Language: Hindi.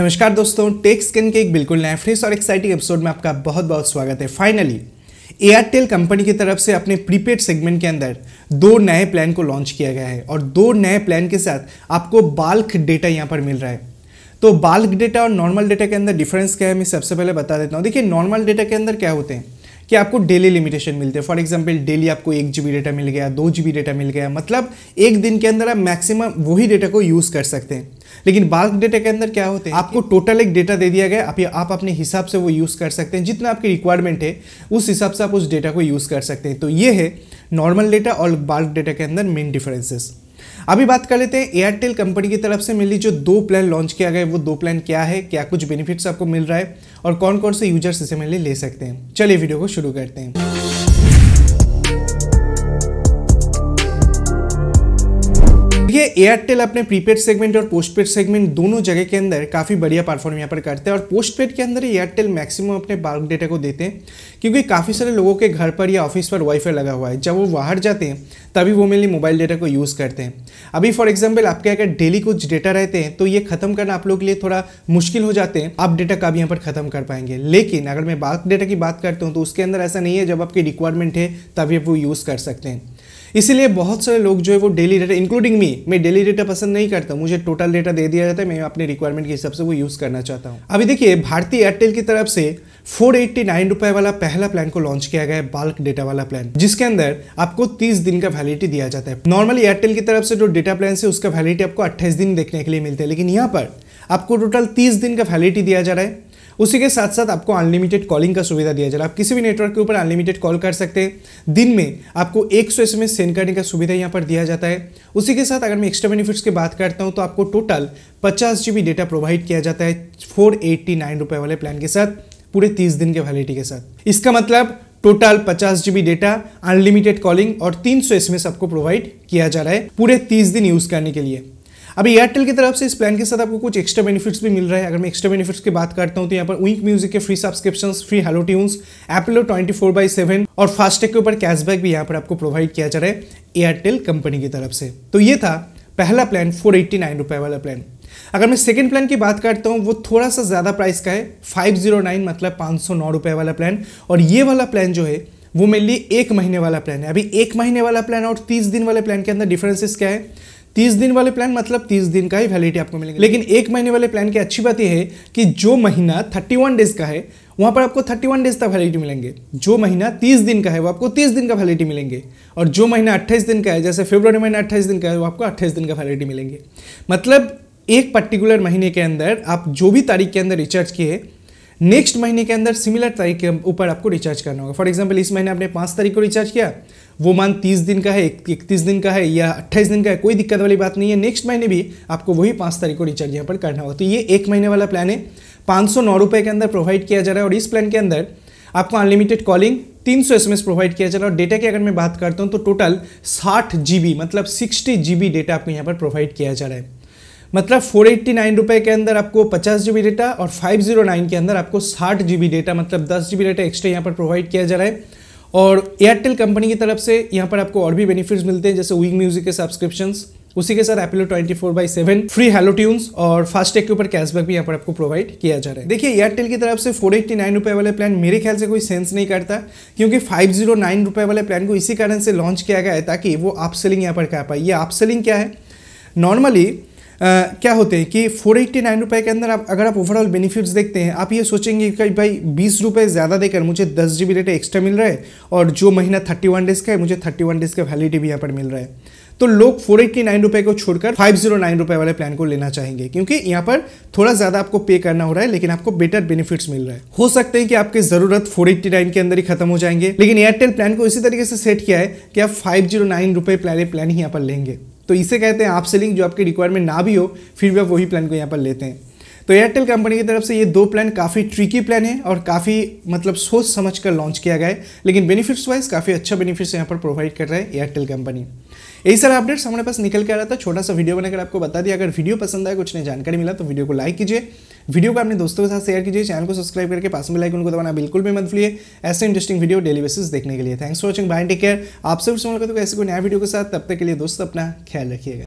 नमस्कार दोस्तों टेक स्किन के एक बिल्कुल नए फ्रेश और एक्साइटिंग एपिसोड में आपका बहुत बहुत स्वागत है फाइनली एयरटेल कंपनी की तरफ से अपने प्रीपेड सेगमेंट के अंदर दो नए प्लान को लॉन्च किया गया है और दो नए प्लान के साथ आपको बाल्क डेटा यहाँ पर मिल रहा है तो बाल्क डेटा और नॉर्मल डेटा के अंदर डिफरेंस क्या है मैं सबसे पहले बता देता हूँ देखिए नॉर्मल डेटा के अंदर क्या होते हैं कि आपको डेली लिमिटेशन मिलते हैं फॉर एग्जाम्पल डेली आपको एक जी डेटा मिल गया दो जी डेटा मिल गया मतलब एक दिन के अंदर आप मैक्सिमम वही डेटा को यूज़ कर सकते हैं लेकिन बाल्क डेटा के अंदर क्या होते हैं आपको टोटल एक डेटा दे दिया गया आप, अपने हिसाब से वो यूज़ कर सकते हैं जितना आपकी रिक्वायरमेंट है उस हिसाब से आप उस डेटा को यूज़ कर सकते हैं तो ये है नॉर्मल डेटा और बाल्क डेटा के अंदर मेन डिफरेंसेस अभी बात कर लेते हैं एयरटेल कंपनी की तरफ से मिली जो दो प्लान लॉन्च किया गया वो दो प्लान क्या है क्या कुछ बेनिफिट्स आपको मिल रहा है और कौन कौन से यूजर्स इसे मिले ले सकते हैं चलिए वीडियो को शुरू करते हैं देखिए एयरटेल अपने प्रीपेड सेगमेंट और पोस्टपेड सेगमेंट दोनों जगह के अंदर काफ़ी बढ़िया परफॉर्म यहाँ पर करते हैं और पोस्टपेड के अंदर एयरटेल मैक्सिमम अपने बाल्क डेटा को देते हैं क्योंकि काफ़ी सारे लोगों के घर पर या ऑफिस पर वाईफाई लगा हुआ है जब वो बाहर जाते हैं तभी वो मेनली मोबाइल डेटा को यूज़ करते हैं अभी फॉर एग्जाम्पल आपके अगर डेली कुछ डेटा रहते हैं तो ये खत्म करना आप लोग के लिए थोड़ा मुश्किल हो जाते हैं आप डेटा कब यहाँ पर खत्म कर पाएंगे लेकिन अगर मैं बाल्क डेटा की बात करता हूँ तो उसके अंदर ऐसा नहीं है जब आपकी रिक्वायरमेंट है तभी आप वो यूज़ कर सकते हैं इसीलिए बहुत सारे लोग जो है वो डेली डेटा इंक्लूडिंग मी मैं डेली डेटा पसंद नहीं करता मुझे टोटल डेटा दे दिया जाता है मैं अपने रिक्वायरमेंट के हिसाब से वो यूज़ करना चाहता हूँ अभी देखिए भारतीय एयरटेल की तरफ से फोर एट्टी नाइन रुपए वाला पहला प्लान को लॉन्च किया गया है बल्क डेटा वाला प्लान जिसके अंदर आपको तीस दिन का वैलिडिटी दिया जाता है नॉर्मली एयरटेल की तरफ से जो डेटा प्लान है उसका वैलिडिटी आपको अट्ठाईस दिन देखने के लिए मिलता है लेकिन यहाँ पर आपको टोटल तीस दिन का वैलिडिटी दिया जा रहा है उसी के साथ साथ आपको अनलिमिटेड कॉलिंग का सुविधा दिया जा रहा है आप किसी भी नेटवर्क के ऊपर अनलिमिटेड कॉल कर सकते हैं दिन में आपको एक सौ एस सेंड करने का सुविधा यहाँ पर दिया जाता है उसी के साथ अगर मैं एक्स्ट्रा बेनिफिट्स की बात करता हूँ तो आपको टोटल पचास जी डेटा प्रोवाइड किया जाता है फोर एट्टी नाइन रुपये वाले प्लान के साथ पूरे तीस दिन के वैलिडिटी के साथ इसका मतलब टोटल पचास जीबी डेटा अनलिमिटेड कॉलिंग और तीन सौ आपको प्रोवाइड किया जा रहा है पूरे तीस दिन यूज करने के लिए अभी एयरटेल की तरफ से इस प्लान के साथ आपको कुछ एक्स्ट्रा बेनिफिट्स भी मिल रहे हैं अगर मैं एक्स्ट्रा बेनिफिट्स की बात करता हूँ तो यहाँ पर विंक म्यूजिक के free subscription free hello tunes Apollo twenty four by seven और फास्टैग के ऊपर कैशबैक भी यहाँ पर आपको प्रोवाइड किया जा रहा है एयरटेल कंपनी की तरफ से तो ये था पहला प्लान फोर एट्टी नाइन रुपये वाला प्लान अगर मैं सेकंड प्लान की बात करता हूँ वो थोड़ा सा ज़्यादा प्राइस का है फाइव जीरो नाइन मतलब पाँच सौ नौ रुपये वाला प्लान और ये वाला प्लान जो है वो मेरे लिए एक महीने वाला प्लान है अभी एक महीने वाला प्लान और तीस दिन वाले प्लान के अंदर डिफरेंसेस क्या है तीस दिन वाले प्लान मतलब तीस दिन का ही वैलिडिटी आपको मिलेगा लेकिन एक महीने वाले प्लान की अच्छी बात यह है कि जो महीना थर्टी वन डेज का है वहाँ पर आपको थर्टी वन डेज तक वैलिडिटी मिलेंगे जो महीना तीस दिन का है वो आपको तीस दिन का वैलिडिटी मिलेंगे और जो महीना अट्ठाईस दिन का है जैसे फेब्रवरी महीना अट्ठाईस दिन का है वो आपको अट्ठाईस दिन का वैलिडिटी मिलेंगे मतलब एक पर्टिकुलर महीने के अंदर आप जो भी तारीख के अंदर रिचार्ज किए नेक्स्ट महीने के अंदर सिमिलर तारीख के ऊपर आपको रिचार्ज करना होगा फॉर एग्जाम्पल इस महीने आपने पाँच तारीख को रिचार्ज किया वो मान तीस दिन का है इकतीस दिन का है या अट्ठाईस दिन का है कोई दिक्कत वाली बात नहीं है नेक्स्ट महीने भी आपको वही पाँच तारीख को रिचार्ज यहाँ पर करना होगा तो ये एक महीने वाला प्लान है पाँच सौ नौ रुपये के अंदर प्रोवाइड किया जा रहा है और इस प्लान के अंदर आपको अनलिमिटेड कॉलिंग 300 एस प्रोवाइड किया जा रहा है और डेटा की अगर मैं बात करता हूँ तो टोटल साठ बी मतलब सिक्सटी बी डेटा आपको यहाँ पर प्रोवाइड किया जा रहा है मतलब फोर एट्टी नाइन रुपये के अंदर आपको पचास जी बी डेटा और फाइव जीरो नाइन के अंदर आपको साठ जी डेटा मतलब दस जी बी डेटा एक्स्ट्रा यहाँ पर प्रोवाइड किया जा रहा है और एयरटेल कंपनी की तरफ से यहाँ पर आपको और भी बेनिफिट्स मिलते हैं जैसे विंग म्यूजिक के सब्सक्रिप्शन उसी के साथ Apollo 24 four by seven free hello tunes और फास्टैग के ऊपर कैशबैक भी यहाँ पर आपको प्रोवाइड किया जा रहा है देखिए एयरटेल की तरफ से फोर एट्टी नाइन रुपये वाले प्लान मेरे ख्याल से कोई सेंस नहीं करता क्योंकि फाइव जीरो नाइन रुपये वाले प्लान को इसी कारण से लॉन्च किया गया है ताकि वो आप सेलिंग यहाँ पर कर पाए ये आप सेलिंग क्या है नॉर्मली क्या होते हैं कि फोर एट्टी नाइन रुपये के अंदर आप अगर आप ओवरऑल बेनिफिट्स देखते हैं आप ये सोचेंगे कि भाई बीस रुपये ज़्यादा देकर मुझे दस जी बी डेटा एक्स्ट्रा मिल रहा है और जो महीना थर्टी वन डेज़ का है मुझे थर्टी वन डेज़ का वैलिडिटी भी यहाँ पर मिल रहा है तो लोग फोर एट्टी नाइन रुपये को छोड़कर फाइव जीरो नाइन रुपये वाले प्लान को लेना चाहेंगे क्योंकि यहाँ पर थोड़ा ज़्यादा आपको पे करना हो रहा है लेकिन आपको बेटर बेनिफिट्स मिल रहा है हो सकते हैं कि आपकी ज़रूरत फोर एट्टी नाइन के अंदर ही खत्म हो जाएंगे लेकिन एयरटेल प्लान को इसी तरीके से सेट किया है कि आप फाइव जीरो नाइन रुपये प्लान ही यहाँ पर लेंगे तो इसे कहते हैं आप सेलिंग जो आपकी रिक्वायरमेंट ना भी हो फिर भी आप वही प्लान को यहाँ पर लेते हैं तो एयरटेल कंपनी की तरफ से ये दो प्लान काफ़ी ट्रिकी प्लान है और काफ़ी मतलब सोच समझ कर लॉन्च किया गया है लेकिन बेनिफिट्स वाइज काफ़ी अच्छा बेनिफिट्स यहाँ पर प्रोवाइड कर रहा है एयरटेल कंपनी यही सारा अपडेट्स हमारे पास निकल के आ रहा था छोटा सा वीडियो बनाकर आपको बता दिया अगर वीडियो पसंद आया कुछ नहीं जानकारी मिला तो वीडियो को लाइक कीजिए वीडियो को अपने दोस्तों के साथ शेयर कीजिए चैनल को सब्सक्राइब करके पास में लाइक उनको दबाना बिल्कुल भी मत भूलिए ऐसे इंटरेस्टिंग वीडियो डेली बेसिस देखने के लिए thanks for watching bye take care आप सब मुलाकात ऐसे कोई नया वीडियो के साथ तब तक के लिए दोस्तों अपना ख्याल रखिएगा